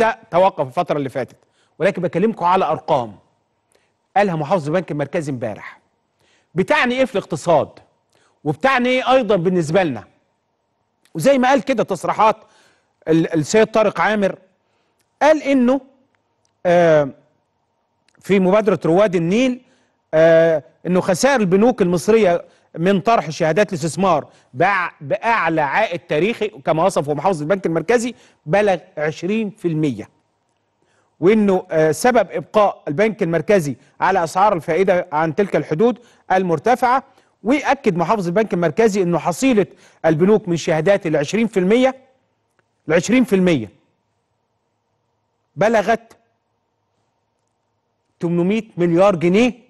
ده توقف الفترة اللي فاتت ولكن بكلمكم على أرقام قالها محافظ البنك المركزي امبارح بتعني ايه في الاقتصاد وبتعني ايه ايضا بالنسبة لنا وزي ما قال كده تصريحات السيد طارق عامر قال انه آه في مبادرة رواد النيل آه انه خسائر البنوك المصرية من طرح شهادات الاستثمار باعلى عائد تاريخي كما وصفه محافظ البنك المركزي بلغ 20% وانه آه، سبب ابقاء البنك المركزي على اسعار الفائده عن تلك الحدود المرتفعه واكد محافظ البنك المركزي انه حصيله البنوك من شهادات ال 20% ال 20% بلغت 800 مليار جنيه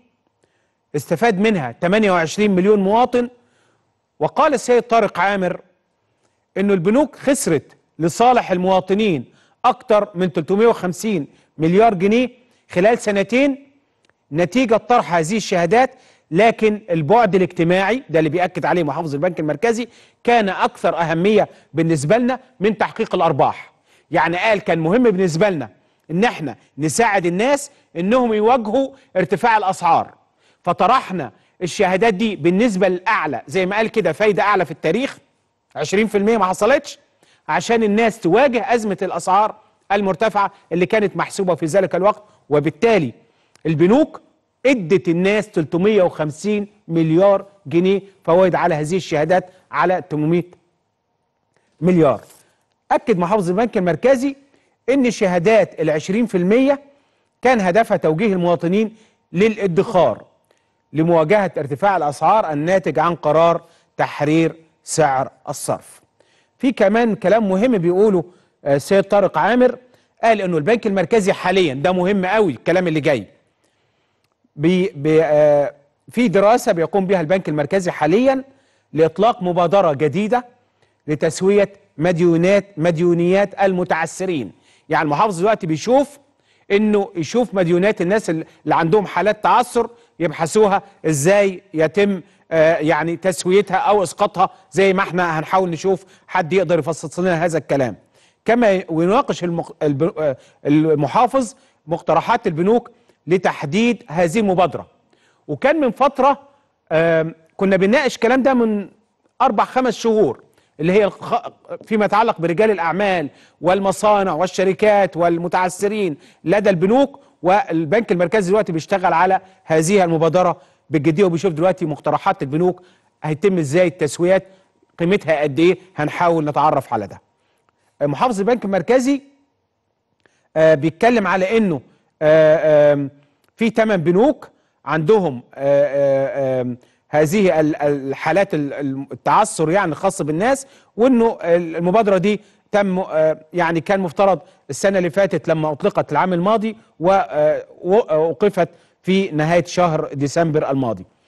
استفاد منها 28 مليون مواطن وقال السيد طارق عامر انه البنوك خسرت لصالح المواطنين اكثر من 350 مليار جنيه خلال سنتين نتيجه طرح هذه الشهادات لكن البعد الاجتماعي ده اللي بيأكد عليه محافظ البنك المركزي كان أكثر أهمية بالنسبة لنا من تحقيق الأرباح يعني قال كان مهم بالنسبة لنا إن احنا نساعد الناس إنهم يواجهوا ارتفاع الأسعار فطرحنا الشهادات دي بالنسبه الاعلى زي ما قال كده فايده اعلى في التاريخ 20% ما حصلتش عشان الناس تواجه ازمه الاسعار المرتفعه اللي كانت محسوبه في ذلك الوقت وبالتالي البنوك ادت الناس 350 مليار جنيه فوائد على هذه الشهادات على 800 مليار اكد محافظ البنك المركزي ان شهادات ال 20% كان هدفها توجيه المواطنين للادخار لمواجهة ارتفاع الأسعار الناتج عن قرار تحرير سعر الصرف في كمان كلام مهم بيقوله آه، السيد طارق عامر قال انه البنك المركزي حاليا ده مهم قوي الكلام اللي جاي بي بي آه في دراسة بيقوم بها البنك المركزي حاليا لإطلاق مبادرة جديدة لتسوية مديونات مديونيات المتعسرين يعني المحافظ دلوقتي بيشوف انه يشوف مديونات الناس اللي عندهم حالات تعثر يبحثوها ازاي يتم آه، يعني تسويتها او اسقاطها زي ما احنا هنحاول نشوف حد يقدر يفصل لنا هذا الكلام كما ويناقش آه، المحافظ مقترحات البنوك لتحديد هذه المبادره وكان من فتره كنا بنناقش الكلام ده من اربع خمس شهور اللي هي فيما يتعلق برجال الأعمال والمصانع والشركات والمتعثرين لدى البنوك والبنك المركزي دلوقتي بيشتغل على هذه المبادرة بالجدية وبيشوف دلوقتي مقترحات البنوك هيتم ازاي التسويات قيمتها قد ايه هنحاول نتعرف على ده محافظ البنك المركزي آه، بيتكلم على انه آه، في ثمان بنوك عندهم آه، هذه الحالات التعثر يعني الخاص بالناس وانه المبادره دي تم آه، يعني كان مفترض السنه اللي فاتت لما اطلقت العام الماضي ووقفت آه، آه، في نهايه شهر ديسمبر الماضي